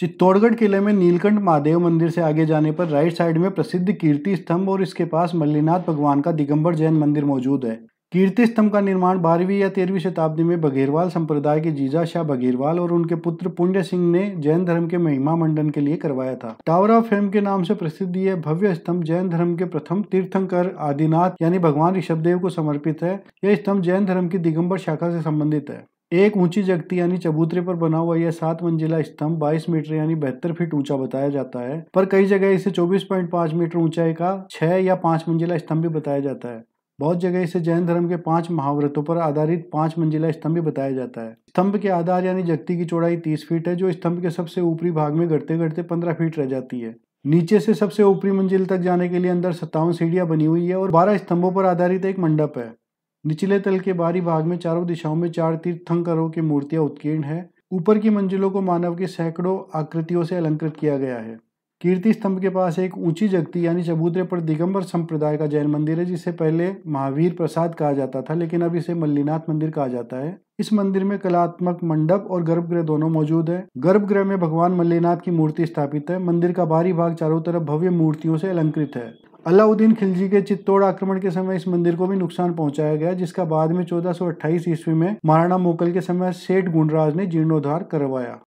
चित्तौड़गढ़ किले में नीलकंठ महादेव मंदिर से आगे जाने पर राइट साइड में प्रसिद्ध कीर्ति स्तंभ और इसके पास मल्लीनाथ भगवान का दिगंबर जैन मंदिर मौजूद है कीर्ति स्तंभ का निर्माण बारहवीं या तेरहवीं शताब्दी में बघेरवाल संप्रदाय के जीजा शाह बघेरवाल और उनके पुत्र पुण्य सिंह ने जैन धर्म के महिमा मंडन के लिए करवाया था टावर ऑफ फेम के नाम से प्रसिद्ध यह भव्य स्तंभ जैन धर्म के प्रथम तीर्थंकर आदिनाथ यानी भगवान ऋषभदेव को समर्पित है यह स्तंभ जैन धर्म की दिगंबर शाखा से संबंधित है एक ऊंची जगती यानी चबूतरे पर बना हुआ यह सात मंजिला स्तंभ 22 मीटर यानी बहत्तर फीट ऊंचा बताया जाता है पर कई जगह इसे 24.5 मीटर ऊंचाई का छह या पांच मंजिला स्तंभ भी बताया जाता है बहुत जगह इसे जैन धर्म के पांच महाव्रतों पर आधारित पांच मंजिला स्तंभ भी बताया जाता है स्तंभ के आधार यानी जगती की चौड़ाई तीस फीट है जो स्तंभ के सबसे ऊपरी भाग में घटते घटते पंद्रह फीट रह जाती है नीचे से सबसे ऊपरी मंजिल तक जाने के लिए अंदर सत्तावन सीढ़ियां बनी हुई है और बारह स्तंभों पर आधारित एक मंडप है निचले तल के बाहरी भाग में चारों दिशाओं में चार तीर्थंकरों की मूर्तियां उत्कीर्ण है ऊपर की मंजिलों को मानव के सैकड़ों आकृतियों से अलंकृत किया गया है कीर्ति स्तंभ के पास एक ऊंची जगती यानी चबूतरे पर दिगंबर संप्रदाय का जैन मंदिर है जिसे पहले महावीर प्रसाद कहा जाता था लेकिन अब इसे मल्लीनाथ मंदिर कहा जाता है इस मंदिर में कलात्मक मंडप और गर्भगृह दोनों मौजूद है गर्भगृह में भगवान मल्लीनाथ की मूर्ति स्थापित है मंदिर का बाहरी भाग चारों तरफ भव्य मूर्तियों से अलंकृत है अलाउद्दीन खिलजी के चित्तौड़ आक्रमण के समय इस मंदिर को भी नुकसान पहुंचाया गया जिसका बाद में 1428 ईस्वी में महाराणा मोकल के समय सेठ गुणराज ने जीर्णोद्धार करवाया